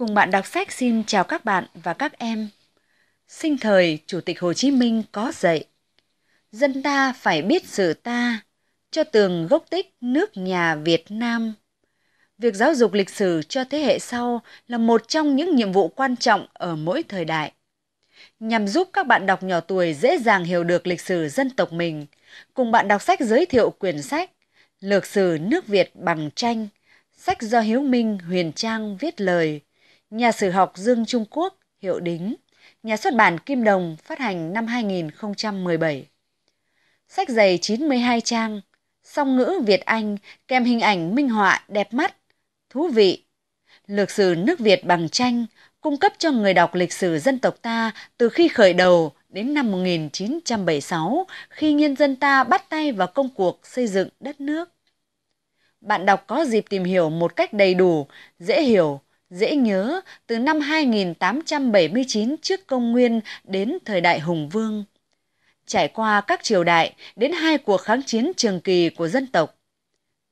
Cùng bạn đọc sách xin chào các bạn và các em. Sinh thời Chủ tịch Hồ Chí Minh có dạy Dân ta phải biết sự ta, cho tường gốc tích nước nhà Việt Nam. Việc giáo dục lịch sử cho thế hệ sau là một trong những nhiệm vụ quan trọng ở mỗi thời đại. Nhằm giúp các bạn đọc nhỏ tuổi dễ dàng hiểu được lịch sử dân tộc mình, cùng bạn đọc sách giới thiệu quyển sách Lược sử nước Việt bằng tranh, sách do Hiếu Minh Huyền Trang viết lời – nhà sử học Dương Trung Quốc, hiệu đính, nhà xuất bản Kim Đồng phát hành năm 2017. Sách dày 92 trang, song ngữ Việt Anh kèm hình ảnh minh họa đẹp mắt, thú vị. Lược sử nước Việt bằng tranh cung cấp cho người đọc lịch sử dân tộc ta từ khi khởi đầu đến năm 1976 khi nhân dân ta bắt tay vào công cuộc xây dựng đất nước. Bạn đọc có dịp tìm hiểu một cách đầy đủ, dễ hiểu Dễ nhớ, từ năm 2879 trước công nguyên đến thời đại Hùng Vương. Trải qua các triều đại đến hai cuộc kháng chiến trường kỳ của dân tộc.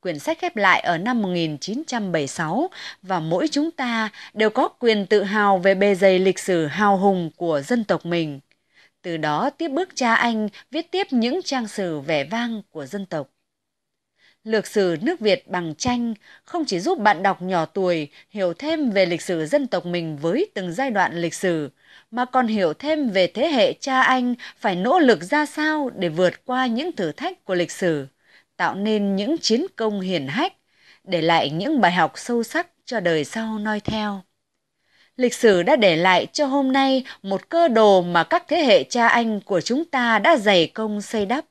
Quyển sách khép lại ở năm 1976 và mỗi chúng ta đều có quyền tự hào về bề dày lịch sử hào hùng của dân tộc mình. Từ đó tiếp bước cha anh viết tiếp những trang sử vẻ vang của dân tộc. Lược sử nước Việt bằng tranh không chỉ giúp bạn đọc nhỏ tuổi hiểu thêm về lịch sử dân tộc mình với từng giai đoạn lịch sử, mà còn hiểu thêm về thế hệ cha anh phải nỗ lực ra sao để vượt qua những thử thách của lịch sử, tạo nên những chiến công hiển hách, để lại những bài học sâu sắc cho đời sau noi theo. Lịch sử đã để lại cho hôm nay một cơ đồ mà các thế hệ cha anh của chúng ta đã dày công xây đắp.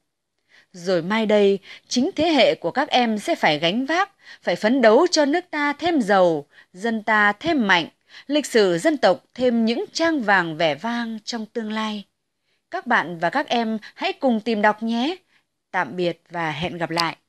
Rồi mai đây, chính thế hệ của các em sẽ phải gánh vác, phải phấn đấu cho nước ta thêm giàu, dân ta thêm mạnh, lịch sử dân tộc thêm những trang vàng vẻ vang trong tương lai. Các bạn và các em hãy cùng tìm đọc nhé. Tạm biệt và hẹn gặp lại.